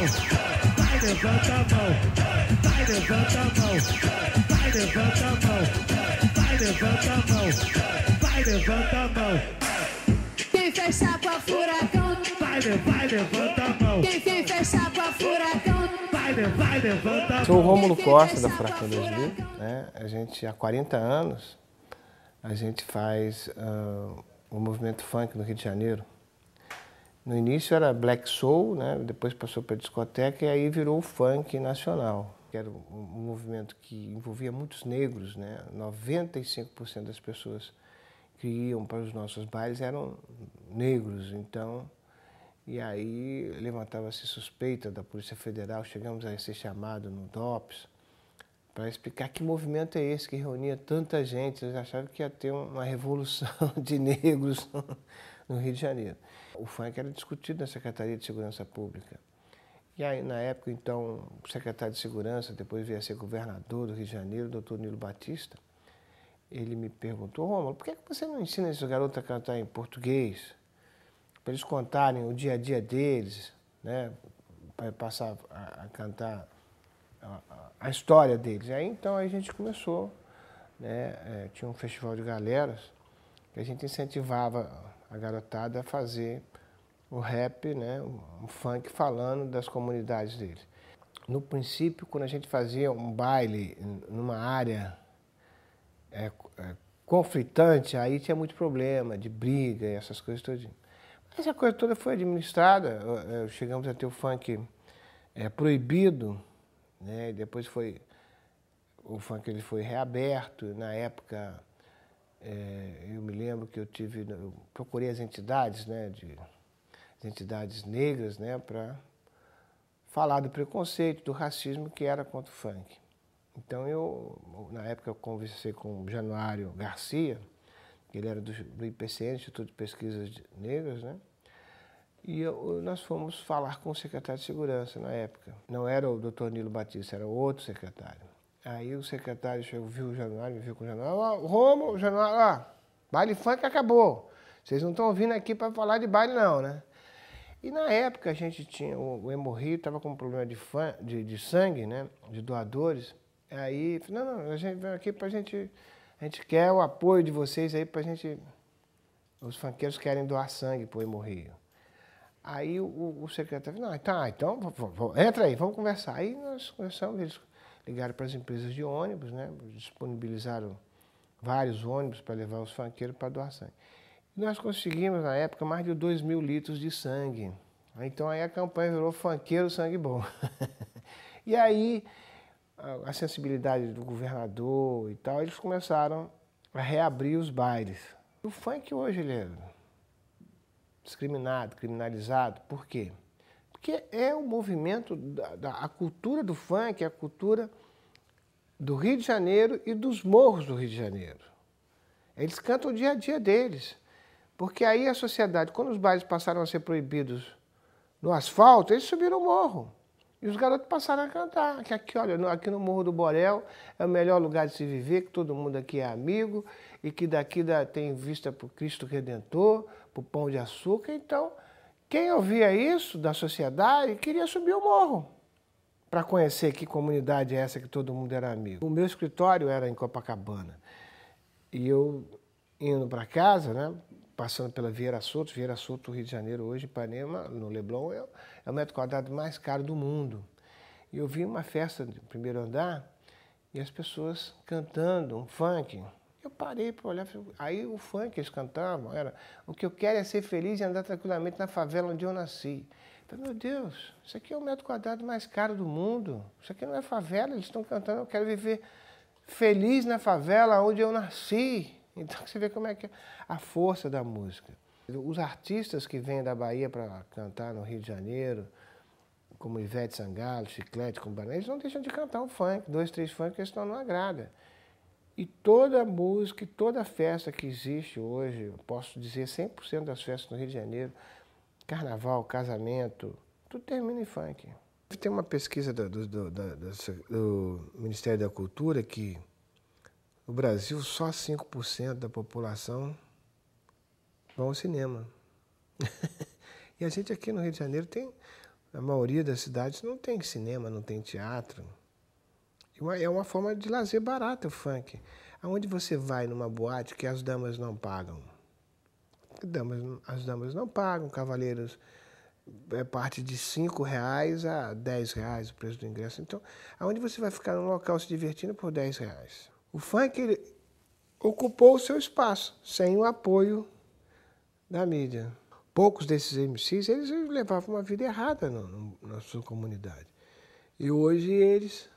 mão, vai levanta a mão, vai levanta a mão, vai levanta a mão, vai levanta a mão, vai levanta a mão. Quem fez chapa furacão, vai, vai levanta a mão. Quem, quem fez chapa furacão, vai, vai levanta a mão. Sou o Rômulo Costa da Furacão 2000, né? A gente há 40 anos a gente faz uh, o movimento funk no Rio de Janeiro. No início era Black Soul, né? depois passou para discoteca e aí virou funk nacional, que era um movimento que envolvia muitos negros. Né? 95% das pessoas que iam para os nossos bailes eram negros, então. E aí levantava-se suspeita da Polícia Federal, chegamos a ser chamados no DOPS para explicar que movimento é esse que reunia tanta gente. Eles achavam que ia ter uma revolução de negros no Rio de Janeiro. O funk era discutido na Secretaria de Segurança Pública. E aí, na época, então, secretário de Segurança, depois veio a ser governador do Rio de Janeiro, doutor Nilo Batista, ele me perguntou, Romulo, por que você não ensina esses garotos a cantar em português? Para eles contarem o dia a dia deles, né? Para passar a, a cantar a, a, história deles. Aí então aí a gente começou, né? É, tinha um festival de galeras que a gente incentivava a garotada a fazer o rap, né, um funk falando das comunidades dele. No princípio, quando a gente fazia um baile numa área é, é, conflitante, aí tinha muito problema de briga e essas coisas todas. Mas a coisa toda foi administrada, chegamos a ter o funk é, proibido, né, depois foi o funk ele foi reaberto, na época é, eu me lembro que eu tive, né, eu procurei as entidades, né, de, as entidades negras, né, para falar do preconceito, do racismo que era contra o funk. Então eu, na época eu conversei com o Januário Garcia, ele era do, do IPCN, Instituto de Pesquisas Negras, né, e eu, nós fomos falar com o secretário de Segurança na época. Não era o doutor Nilo Batista, era outro secretário. Aí o secretário chegou, viu o Januário, me viu com o Januário. Ó, Romo, Januário, ó, baile funk acabou. Vocês não estão vindo aqui para falar de baile, não, né? E na época a gente tinha, o, o Hemorrio estava com um problema de, fã, de, de, sangue, né? De doadores. Aí, não, não, a gente veio aqui para a gente. A gente quer o apoio de vocês aí para a gente. Os funkeiros querem doar sangue para o Hemorrio. Aí o, o secretário falou, não, tá, então entra aí, vamos conversar. Aí nós conversamos, eles ligaram para as empresas de ônibus, né? disponibilizaram vários ônibus para levar os funkeiros para doar sangue. E nós conseguimos, na época, mais de 2 mil litros de sangue. Então aí a campanha virou Funkeiro Sangue Bom. e aí a sensibilidade do governador e tal, eles começaram a reabrir os bailes. O funk hoje ele é discriminado, criminalizado. Por quê? Porque é o um movimento, da, da, a cultura do funk, a cultura do Rio de Janeiro e dos morros do Rio de Janeiro. Eles cantam o dia a dia deles. Porque aí a sociedade, quando os bailes passaram a ser proibidos no asfalto, eles subiram o morro. E os garotos passaram a cantar. Que aqui, olha, aqui no Morro do Borel é o melhor lugar de se viver, que todo mundo aqui é amigo e que daqui dá, tem vista para o Cristo Redentor, para o Pão de Açúcar. Então, quem ouvia isso da sociedade queria subir o morro para conhecer que comunidade é essa que todo mundo era amigo. O meu escritório era em Copacabana. E eu indo para casa, né, passando pela Vieira Souto, Vieira Souto Rio de Janeiro, hoje, Ipanema, no Leblon, é, é o metro quadrado mais caro do mundo. E eu vi uma festa no primeiro andar e as pessoas cantando um funk, eu parei para olhar. Aí o funk que eles cantavam era: O que eu quero é ser feliz e andar tranquilamente na favela onde eu nasci. Eu falei, meu Deus, isso aqui é o metro quadrado mais caro do mundo. Isso aqui não é favela, eles estão cantando: Eu quero viver feliz na favela onde eu nasci. Então você vê como é que é a força da música. Os artistas que vêm da Bahia para cantar no Rio de Janeiro, como Ivete Sangalo, Chiclete, como eles não deixam de cantar um funk, dois, três funk, que senão não agrada. E toda música, e toda festa que existe hoje, posso dizer 100% das festas no Rio de Janeiro, carnaval, casamento, tudo termina em funk. Tem uma pesquisa do, do, do, do Ministério da Cultura que no Brasil só 5% da população vão ao cinema. e a gente aqui no Rio de Janeiro tem, a maioria das cidades não tem cinema, não tem teatro. É, é uma forma de lazer barata o funk. Aonde você vai numa boate que as damas não pagam? Damas, as damas não pagam, cavaleiros é parte de cinco reais a dez reais o preço do ingresso. Então, aonde você vai ficar num local se divertindo por dez reais? O funk ocupou o seu espaço sem o apoio da mídia. Poucos desses MCs eles levavam uma vida errada no, no, na sua comunidade. E hoje eles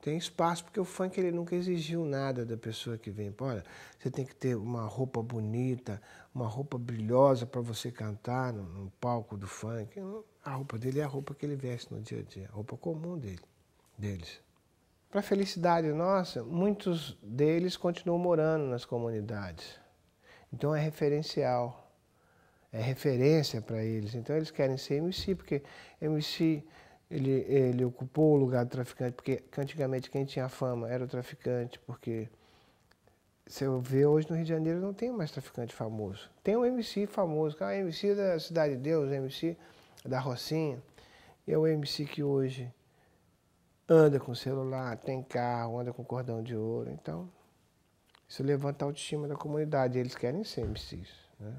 tem espaço, porque o funk ele nunca exigiu nada da pessoa que vem. Olha, você tem que ter uma roupa bonita, uma roupa brilhosa para você cantar no, no, palco do funk. A roupa dele é a roupa que ele veste no dia a dia, a roupa comum dele, deles. Para felicidade nossa, muitos deles continuam morando nas comunidades. Então é referencial, é referência para eles. Então eles querem ser MC, porque MC ele, ele ocupou o lugar do traficante, porque antigamente quem tinha fama era o traficante, porque se eu ver hoje no Rio de Janeiro não tem mais traficante famoso. Tem um MC famoso, que é o MC da Cidade de Deus, MC da Rocinha. É o MC que hoje anda com celular, tem carro, anda com cordão de ouro. Então, isso levanta a autoestima da comunidade. Eles querem ser MCs. Né?